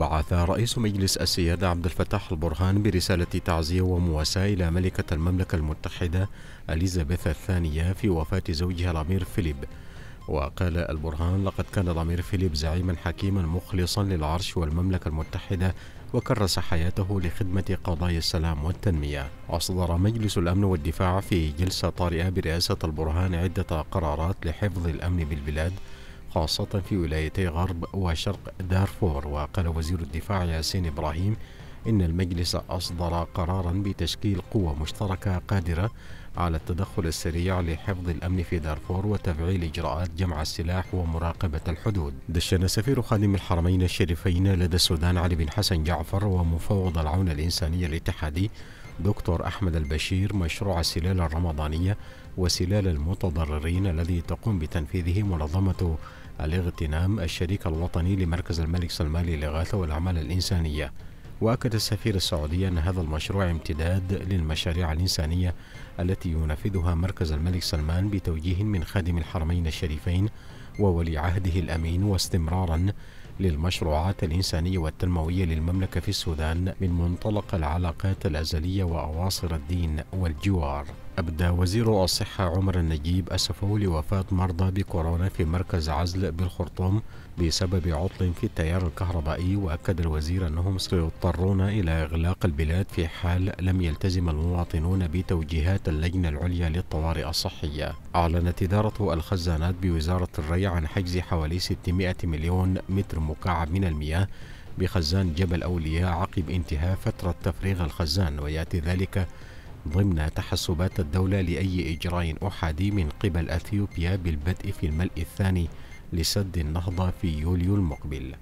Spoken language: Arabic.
بعث رئيس مجلس السيادة عبد الفتاح البرهان برسالة تعزية ومواساة إلى ملكة المملكة المتحدة أليزابيث الثانية في وفاة زوجها الأمير فيليب وقال البرهان لقد كان الأمير فيليب زعيما حكيما مخلصا للعرش والمملكة المتحدة وكرس حياته لخدمة قضايا السلام والتنمية أصدر مجلس الأمن والدفاع في جلسة طارئة برئاسة البرهان عدة قرارات لحفظ الأمن بالبلاد خاصة في ولايتي غرب وشرق دارفور وقال وزير الدفاع ياسين إبراهيم إن المجلس أصدر قرارا بتشكيل قوة مشتركة قادرة على التدخل السريع لحفظ الأمن في دارفور وتفعيل إجراءات جمع السلاح ومراقبة الحدود دشن سفير خادم الحرمين الشريفين لدى السودان علي بن حسن جعفر ومفوض العون الإنساني الاتحادي دكتور أحمد البشير مشروع السلالة الرمضانية وسلال المتضررين الذي تقوم بتنفيذه منظمة الاغتنام الشريك الوطني لمركز الملك سلمان للإغاثة والأعمال الإنسانية وأكد السفير السعودي أن هذا المشروع امتداد للمشاريع الإنسانية التي ينفذها مركز الملك سلمان بتوجيه من خادم الحرمين الشريفين وولي عهده الأمين واستمرارا للمشروعات الإنسانية والتنموية للمملكة في السودان من منطلق العلاقات الأزلية وأواصر الدين والجوار أبدى وزير الصحة عمر النجيب أسفه لوفاة مرضى بكورونا في مركز عزل بالخرطوم بسبب عطل في التيار الكهربائي وأكد الوزير أنهم سيضطرون إلى إغلاق البلاد في حال لم يلتزم المواطنون بتوجيهات اللجنة العليا للطوارئ الصحية أعلنت إدارة الخزانات بوزارة الري عن حجز حوالي 600 مليون متر مكعب من المياه بخزان جبل أولياء عقب انتهاء فترة تفريغ الخزان ويأتي ذلك ضمن تحسبات الدولة لأي إجراء أحادي من قبل أثيوبيا بالبدء في الملء الثاني لسد النهضة في يوليو المقبل